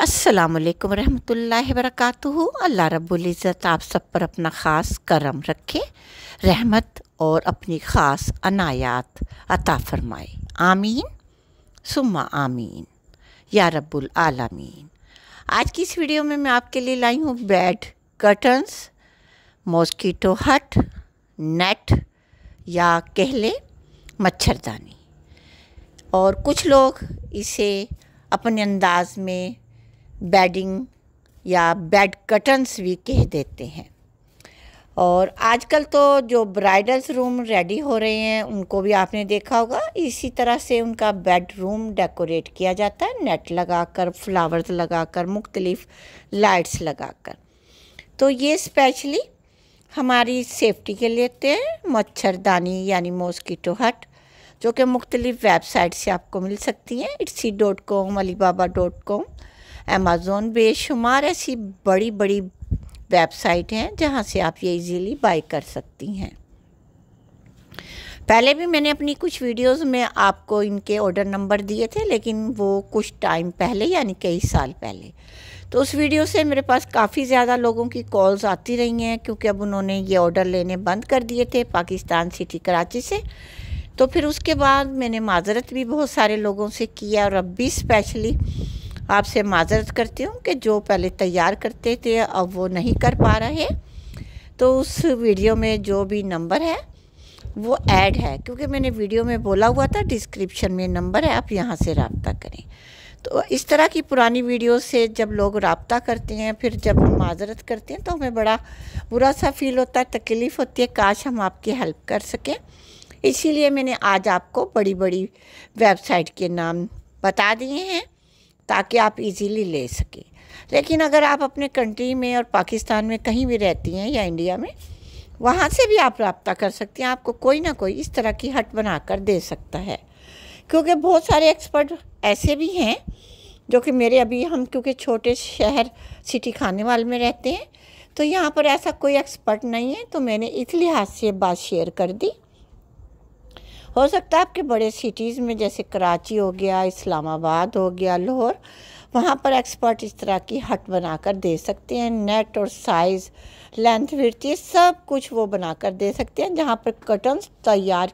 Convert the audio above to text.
असलकम रहमतुल्लाहि वरक अल्लाह रब्बुल्ज़त आप सब पर अपना ख़ास करम रखे रहमत और अपनी ख़ास अनायात अता फरमाए आमीन सुम्मा आमीन या रब्बुल आलमीन आज की इस वीडियो में मैं आपके लिए लाई हूँ bed curtains mosquito hut net या कह लें मच्छरदानी और कुछ लोग इसे अपने अंदाज में बेडिंग या बेड कटन्स भी कह देते हैं और आजकल तो जो ब्राइडल्स रूम रेडी हो रहे हैं उनको भी आपने देखा होगा इसी तरह से उनका बेडरूम डेकोरेट किया जाता है नेट लगाकर फ्लावर्स लगाकर मुख्तलिफ लाइट्स लगाकर तो ये स्पेशली हमारी सेफ्टी के लिए तो हैं मच्छरदानी यानी मॉस्किटो हट जो कि मुख्तलिफ वेबसाइट से आपको मिल सकती हैं Etsy dot com Alibaba dot com Amazon बेशुमार ऐसी बड़ी बड़ी वेबसाइट हैं जहाँ से आप ये इजीली बाई कर सकती हैं पहले भी मैंने अपनी कुछ वीडियोस में आपको इनके ऑर्डर नंबर दिए थे लेकिन वो कुछ टाइम पहले यानी कई साल पहले तो उस वीडियो से मेरे पास काफ़ी ज़्यादा लोगों की कॉल्स आती रही हैं क्योंकि अब उन्होंने ये ऑर्डर लेने बंद कर दिए थे पाकिस्तान सिटी कराची से तो फिर उसके बाद मैंने माजरत भी बहुत सारे लोगों से किया और अब भी स्पेशली आपसे माजरत करती हूँ कि जो पहले तैयार करते थे अब वो नहीं कर पा रहे तो उस वीडियो में जो भी नंबर है वो ऐड है क्योंकि मैंने वीडियो में बोला हुआ था डिस्क्रिप्शन में नंबर है आप यहाँ से रबता करें तो इस तरह की पुरानी वीडियो से जब लोग रबता करते हैं फिर जब हम माजरत करते हैं तो हमें बड़ा बुरा सा फील होता है तकलीफ़ होती है काश हम आपकी हेल्प कर सकें इसीलिए मैंने आज आपको बड़ी बड़ी वेबसाइट के नाम बता दिए हैं ताकि आप इजीली ले सकें लेकिन अगर आप अपने कंट्री में और पाकिस्तान में कहीं भी रहती हैं या इंडिया में वहाँ से भी आप रबता कर सकती हैं आपको कोई ना कोई इस तरह की हट बना कर दे सकता है क्योंकि बहुत सारे एक्सपर्ट ऐसे भी हैं जो कि मेरे अभी हम क्योंकि छोटे शहर सिटी खाने वाले में रहते हैं तो यहाँ पर ऐसा कोई एक्सपर्ट नहीं है तो मैंने इस लिहाज से बात शेयर कर दी हो सकता है आपके बड़े सिटीज़ में जैसे कराची हो गया इस्लामाबाद हो गया लाहौर वहाँ पर एक्सपर्ट इस तरह की हट बनाकर दे सकते हैं नेट और साइज़ लेंथ विर्थ ये सब कुछ वो बनाकर दे सकते हैं जहाँ पर कर्टन्स तैयार